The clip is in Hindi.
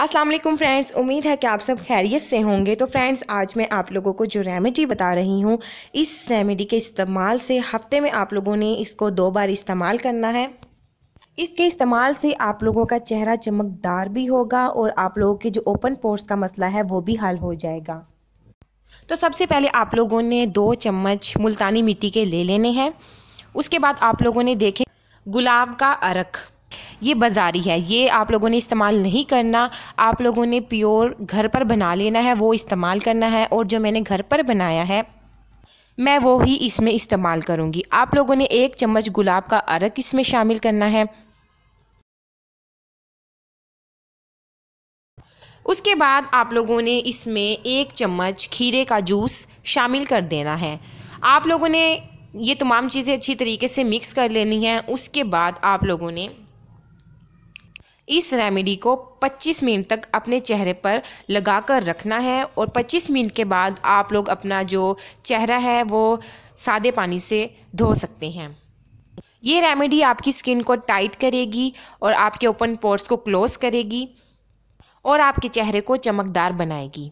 अस्सलाम वालेकुम फ्रेंड्स उम्मीद है कि आप सब खैरियत से होंगे तो फ्रेंड्स आज मैं आप लोगों को जो रेमेडी बता रही हूँ इस रेमेडी के इस्तेमाल से हफ्ते में आप लोगों ने इसको दो बार इस्तेमाल करना है इसके इस्तेमाल से आप लोगों का चेहरा चमकदार भी होगा और आप लोगों के जो ओपन पोर्स का मसला है वो भी हल हो जाएगा तो सबसे पहले आप लोगों ने दो चम्मच मुल्तानी मिट्टी के ले लेने हैं उसके बाद आप लोगों ने देखे गुलाब का अरख ये बाज़ारी है ये आप लोगों ने इस्तेमाल नहीं करना आप लोगों ने प्योर घर पर बना लेना है वो इस्तेमाल करना है और जो मैंने घर पर बनाया है मैं वो ही इसमें इस्तेमाल करूँगी आप लोगों ने एक चम्मच गुलाब का अरक इसमें शामिल करना है उसके बाद आप लोगों ने इसमें एक चम्मच खीरे का जूस शामिल कर देना है आप लोगों ने ये तमाम चीज़ें अच्छी तरीके से मिक्स कर लेनी है उसके बाद आप लोगों ने इस रेमेडी को 25 मिनट तक अपने चेहरे पर लगा कर रखना है और 25 मिनट के बाद आप लोग अपना जो चेहरा है वो सादे पानी से धो सकते हैं ये रेमेडी आपकी स्किन को टाइट करेगी और आपके ओपन पोर्ट्स को क्लोज़ करेगी और आपके चेहरे को चमकदार बनाएगी